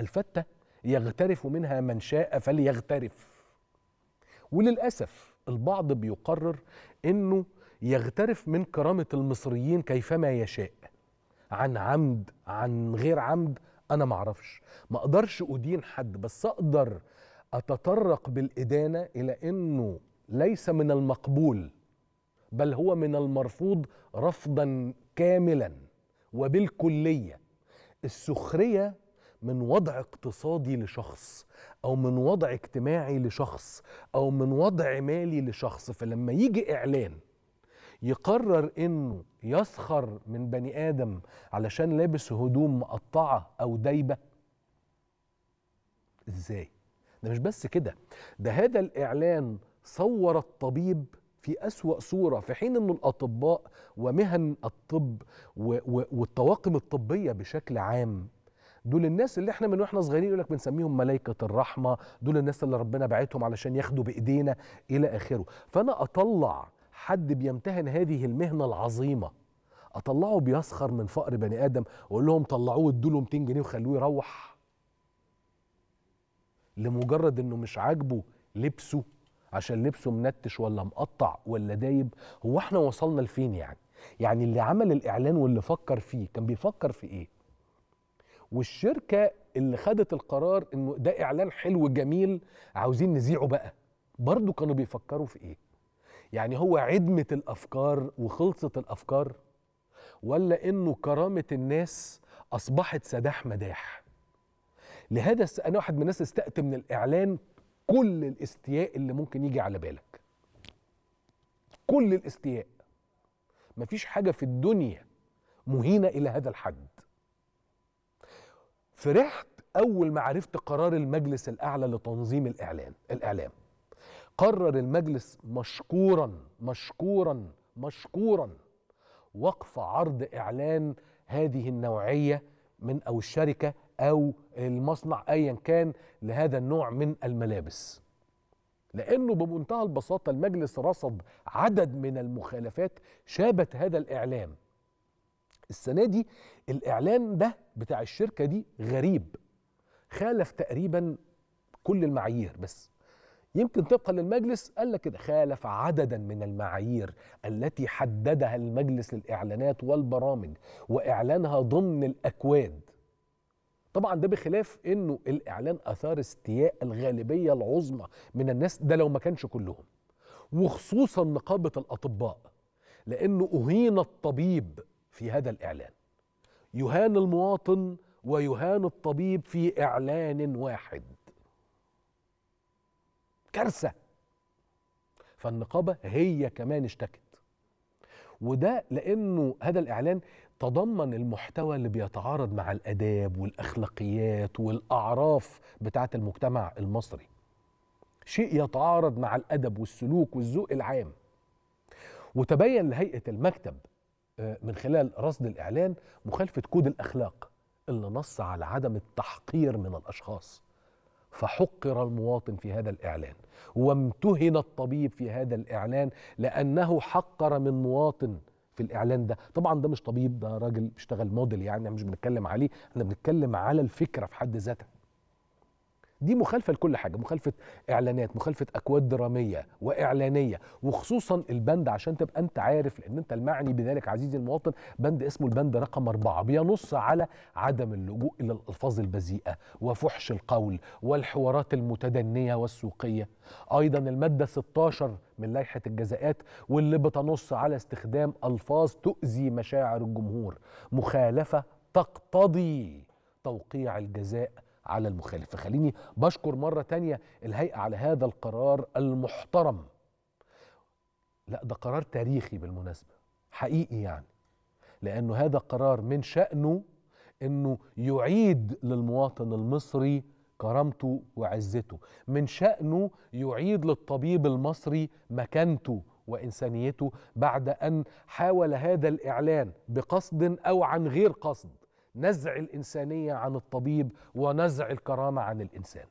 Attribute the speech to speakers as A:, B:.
A: الفتة يغترف منها من شاء فليغترف وللأسف البعض بيقرر أنه يغترف من كرامة المصريين كيفما يشاء عن عمد عن غير عمد أنا معرفش ما أقدرش أدين حد بس أقدر أتطرق بالإدانة إلى أنه ليس من المقبول بل هو من المرفوض رفضا كاملا وبالكلية السخرية من وضع اقتصادي لشخص او من وضع اجتماعي لشخص او من وضع مالي لشخص فلما يجي اعلان يقرر انه يسخر من بني ادم علشان لابس هدوم مقطعه او دايبه ازاي ده مش بس كده ده هذا الاعلان صور الطبيب في أسوأ صورة في حين أن الأطباء ومهن الطب والطواقم الطبية بشكل عام دول الناس اللي احنا من واحنا صغيرين يقول لك بنسميهم ملائكه الرحمه دول الناس اللي ربنا بعتهم علشان ياخدوا بايدينا الى اخره فانا اطلع حد بيمتهن هذه المهنه العظيمه اطلعه بيسخر من فقر بني ادم واقول لهم طلعوه وادوا له 200 جنيه وخلوه يروح لمجرد انه مش عاجبه لبسه عشان لبسه منتش ولا مقطع ولا دايب هو احنا وصلنا لفين يعني يعني اللي عمل الاعلان واللي فكر فيه كان بيفكر في ايه والشركه اللي خدت القرار انه ده اعلان حلو جميل عاوزين نذيعه بقى برضه كانوا بيفكروا في ايه يعني هو عدمه الافكار وخلصت الافكار ولا انه كرامه الناس اصبحت سداح مداح لهذا انا واحد من الناس استأت من الاعلان كل الاستياء اللي ممكن يجي على بالك كل الاستياء مفيش حاجه في الدنيا مهينه الى هذا الحد فرحت اول ما عرفت قرار المجلس الاعلى لتنظيم الاعلان الاعلام قرر المجلس مشكورا مشكورا مشكورا وقف عرض اعلان هذه النوعيه من او الشركه او المصنع ايا كان لهذا النوع من الملابس لانه بمنتهى البساطه المجلس رصد عدد من المخالفات شابت هذا الاعلام السنه دي الاعلان ده بتاع الشركه دي غريب خالف تقريبا كل المعايير بس يمكن طبقا للمجلس قال لك كده خالف عددا من المعايير التي حددها المجلس للاعلانات والبرامج واعلانها ضمن الاكواد طبعا ده بخلاف انه الاعلان اثار استياء الغالبيه العظمى من الناس ده لو ما كانش كلهم وخصوصا نقابه الاطباء لانه اهين الطبيب في هذا الإعلان يهان المواطن ويهان الطبيب في إعلان واحد كارثة فالنقابة هي كمان اشتكت وده لأنه هذا الإعلان تضمن المحتوى اللي بيتعارض مع الآداب والأخلاقيات والأعراف بتاعة المجتمع المصري شيء يتعارض مع الأدب والسلوك والذوق العام وتبين لهيئة المكتب آه، من خلال رصد الإعلان مخالفة كود الأخلاق اللي نص على عدم التحقير من الأشخاص فحقر المواطن في هذا الإعلان وامتهن الطبيب في هذا الإعلان لأنه حقر من مواطن في الإعلان ده طبعا ده مش طبيب ده راجل بيشتغل موديل يعني مش بنتكلم عليه احنا بنتكلم على الفكرة في حد ذاتها دي مخالفه لكل حاجه مخالفه اعلانات مخالفه اكواد دراميه واعلانيه وخصوصا البند عشان تبقى انت عارف لان انت المعني بذلك عزيزي المواطن بند اسمه البند رقم أربعة بينص على عدم اللجوء الى الالفاظ البذيئه وفحش القول والحوارات المتدنيه والسوقيه ايضا الماده 16 من لائحه الجزاءات واللي بتنص على استخدام الفاظ تؤذي مشاعر الجمهور مخالفه تقتضي توقيع الجزاء على المخالف فخليني بشكر مرة تانية الهيئة على هذا القرار المحترم لا ده قرار تاريخي بالمناسبة حقيقي يعني لأنه هذا قرار من شأنه أنه يعيد للمواطن المصري كرامته وعزته من شأنه يعيد للطبيب المصري مكانته وإنسانيته بعد أن حاول هذا الإعلان بقصد أو عن غير قصد نزع الانسانيه عن الطبيب ونزع الكرامه عن الانسان